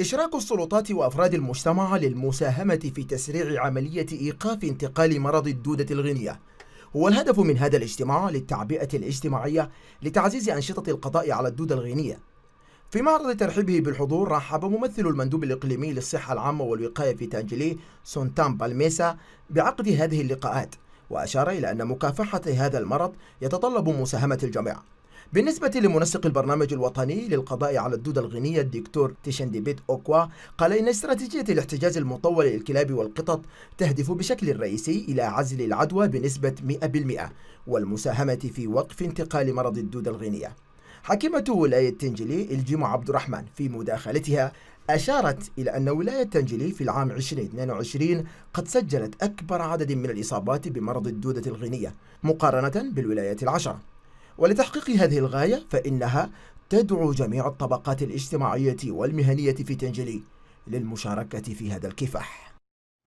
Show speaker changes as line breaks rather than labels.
إشراك السلطات وأفراد المجتمع للمساهمة في تسريع عملية إيقاف انتقال مرض الدودة الغينية هو الهدف من هذا الاجتماع للتعبئة الاجتماعية لتعزيز أنشطة القضاء على الدودة الغينية في معرض ترحيبه بالحضور رحب ممثل المندوب الإقليمي للصحة العامة والوقاية في تانجلي سونتام بالميسا بعقد هذه اللقاءات وأشار إلى أن مكافحة هذا المرض يتطلب مساهمة الجميع بالنسبة لمنسق البرنامج الوطني للقضاء على الدودة الغينية الدكتور تيشنديبيت أوكوا قال إن استراتيجية الاحتجاز المطول للكلاب والقطط تهدف بشكل رئيسي إلى عزل العدوى بنسبة 100% والمساهمة في وقف انتقال مرض الدودة الغينية حكيمة ولاية تنجلي الجيم عبد الرحمن في مداخلتها أشارت إلى أن ولاية تنجلي في العام 2022 قد سجلت أكبر عدد من الإصابات بمرض الدودة الغينية مقارنة بالولايات العشرة ولتحقيق هذه الغاية فإنها تدعو جميع الطبقات الاجتماعية والمهنية في تنجلي للمشاركة في هذا الكفاح